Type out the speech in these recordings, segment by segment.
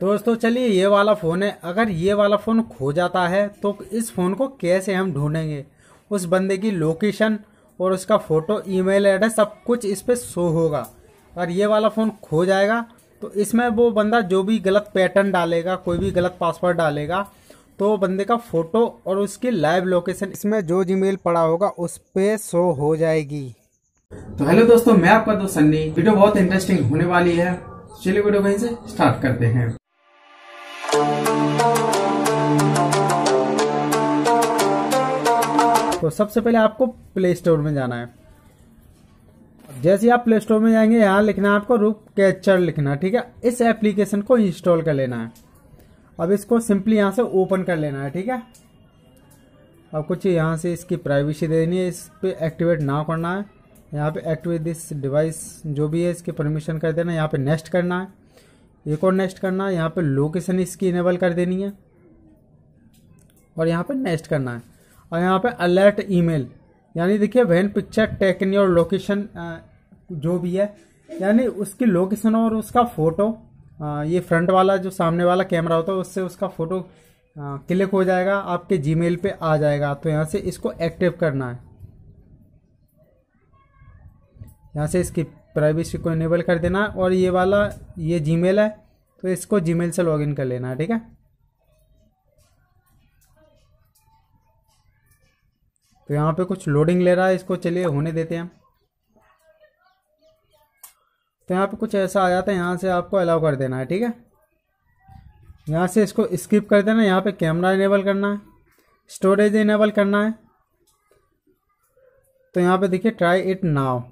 दोस्तों चलिए ये वाला फ़ोन है अगर ये वाला फ़ोन खो जाता है तो इस फ़ोन को कैसे हम ढूंढेंगे उस बंदे की लोकेशन और उसका फ़ोटो ईमेल एड्रेस सब कुछ इस पर शो होगा और ये वाला फ़ोन खो जाएगा तो इसमें वो बंदा जो भी गलत पैटर्न डालेगा कोई भी गलत पासवर्ड डालेगा तो बंदे का फ़ोटो और उसकी लाइव लोकेशन इसमें जो जीमेल पड़ा होगा उस पर शो हो जाएगी तो हेलो दोस्तों मैं आपका दोस्त सन्नी वीडियो बहुत इंटरेस्टिंग होने वाली है चलिए वीडियो कहीं से स्टार्ट करते हैं तो सबसे पहले आपको प्ले स्टोर में जाना है जैसे आप प्ले स्टोर में जाएंगे यहाँ लिखना है आपको रूप कैचर लिखना है ठीक है इस एप्लीकेशन को इंस्टॉल कर लेना है अब इसको सिंपली यहाँ से ओपन कर लेना है ठीक है अब कुछ यहाँ से इसकी प्राइवेसी दे देनी है इस पर एक्टिवेट ना करना है यहाँ पे एक्टिवेट दिस डिवाइस जो भी है इसकी परमिशन कर देना है यहाँ पर नेक्स्ट करना है एक और नेक्स्ट करना है यहाँ पर लोकेशन इसकी इनेबल कर देनी है और यहाँ पर नेक्स्ट करना है और यहाँ पे अलर्ट ईमेल यानी देखिए when picture taken your location जो भी है यानी उसकी लोकेशन और उसका फ़ोटो ये फ्रंट वाला जो सामने वाला कैमरा होता है उससे उसका फ़ोटो क्लिक हो जाएगा आपके जीमेल पे आ जाएगा तो यहाँ से इसको एक्टिव करना है यहाँ से इसकी प्राइवेसी को इनेबल कर देना है और ये वाला ये जीमेल है तो इसको जीमेल से लॉगिन कर लेना है ठीक है तो यहाँ पे कुछ लोडिंग ले रहा है इसको चलिए होने देते हैं तो यहाँ पे कुछ ऐसा आ जाता है यहाँ से आपको अलाउ कर देना है ठीक है यहाँ से इसको स्किप कर देना यहाँ पे कैमरा इनेबल करना है स्टोरेज इनेबल करना है तो यहाँ पे देखिए ट्राई इट नाव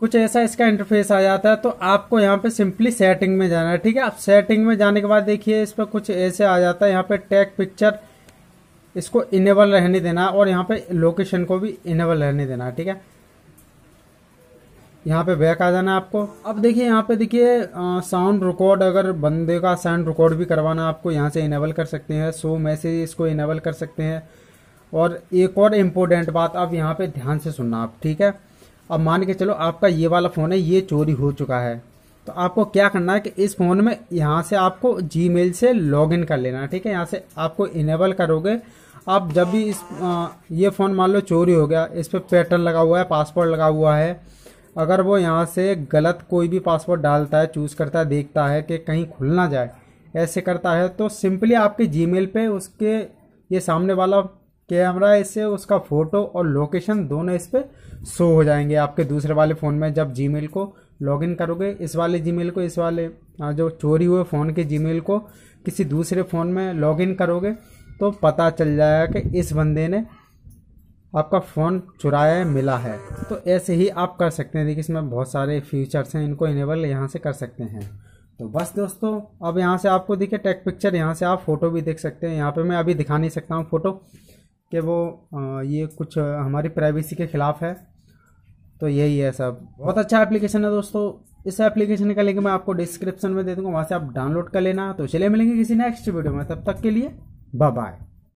कुछ ऐसा इसका इंटरफेस आ जाता है तो आपको यहाँ पे सिंपली सेटिंग में जाना है ठीक है आप सेटिंग में जाने के बाद देखिए इस पर कुछ ऐसे आ जाता है यहाँ पे टैग पिक्चर इसको इनेबल रहने देना और यहाँ पे लोकेशन को भी इनेबल रहने देना ठीक है यहाँ पे बैक आ जाना आपको अब देखिए यहाँ पे देखिए साउंड रिकॉर्ड अगर बंदे का साउंड रिकॉर्ड भी करवाना आपको यहाँ से इनेबल कर सकते हैं सो मैसेज इसको इनेबल कर सकते हैं और एक और इम्पोर्टेंट बात अब यहाँ पे ध्यान से सुनना आप ठीक है अब मान के चलो आपका ये वाला फ़ोन है ये चोरी हो चुका है तो आपको क्या करना है कि इस फ़ोन में यहाँ से आपको जी से लॉगिन कर लेना है ठीक है यहाँ से आपको इनेबल करोगे आप जब भी इस आ, ये फ़ोन मान लो चोरी हो गया इस पर पैटर्न लगा हुआ है पासवर्ड लगा हुआ है अगर वो यहाँ से गलत कोई भी पासवर्ड डालता है चूज़ करता है देखता है कि कहीं खुल ना जाए ऐसे करता है तो सिंपली आपके मेल पर उसके ये सामने वाला कैमरा इससे उसका फ़ोटो और लोकेशन दोनों इस पर शो हो जाएंगे आपके दूसरे वाले फ़ोन में जब जी को लॉगिन करोगे इस वाले जीमेल को इस वाले जो चोरी हुए फ़ोन के जीमेल को किसी दूसरे फ़ोन में लॉगिन करोगे तो पता चल जाएगा कि इस बंदे ने आपका फ़ोन चुराया है मिला है तो ऐसे ही आप कर सकते हैं देखिए इसमें बहुत सारे फीचर्स हैं इनको इनेबल यहाँ से कर सकते हैं तो बस दोस्तों अब यहाँ से आपको देखिए टेक पिक्चर यहाँ से आप फ़ोटो भी देख सकते हैं यहाँ पे मैं अभी दिखा नहीं सकता हूँ फ़ोटो कि वो ये कुछ हमारी प्राइवेसी के ख़िलाफ़ है तो यही है सब बहुत अच्छा एप्लीकेशन है दोस्तों इस एप्लीकेशन का लिंक मैं आपको डिस्क्रिप्शन में दे दूंगा वहाँ से आप डाउनलोड कर लेना तो चले मिलेंगे किसी नेक्स्ट वीडियो में तब तक के लिए बाय